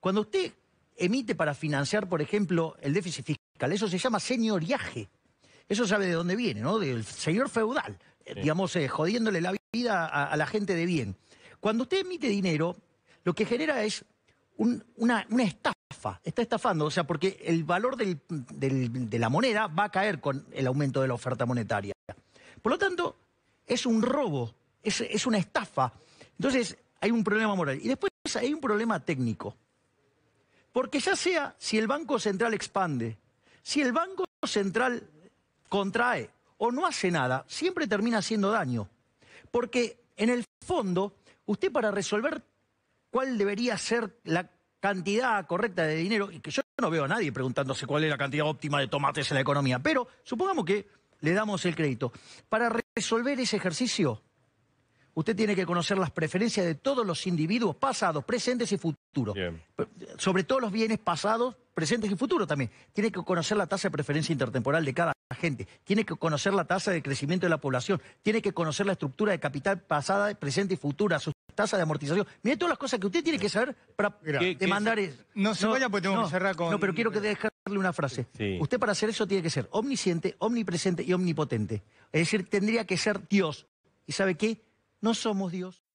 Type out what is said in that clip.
Cuando usted emite para financiar, por ejemplo, el déficit fiscal, eso se llama señoriaje. Eso sabe de dónde viene, ¿no? Del señor feudal, digamos, eh, jodiéndole la vida a, la gente de bien. Cuando usted emite dinero, lo que genera es una, estafa está estafando, o sea, porque el valor de la moneda va a caer con el aumento de la oferta monetaria. Por lo tanto, es un robo, es una estafa. Entonces, hay un problema moral. Y después hay un problema técnico. Porque ya sea si el Banco Central expande, si el Banco Central contrae o no hace nada, siempre termina haciendo daño. Porque en el fondo, usted para resolver cuál debería ser la cantidad correcta de dinero, y que yo no veo a nadie preguntándose cuál es la cantidad óptima de tomates en la economía, pero supongamos que le damos el crédito. Para resolver ese ejercicio, Usted tiene que conocer las preferencias de todos los individuos pasados, presentes y futuros. Sobre todos los bienes pasados, presentes y futuros también. Tiene que conocer la tasa de preferencia intertemporal de cada gente. Tiene que conocer la tasa de crecimiento de la población. Tiene que conocer la estructura de capital pasada, presente y futura, Su tasa de amortización. Mire todas las cosas que usted tiene que saber para demandar. eso. No se vaya porque tengo que cerrar con... No, pero quiero que dejarle una frase. Usted para hacer eso tiene que ser omnisciente, omnipresente y omnipotente. Es decir, tendría que ser Dios. ¿Y sabe qué? No somos Dios.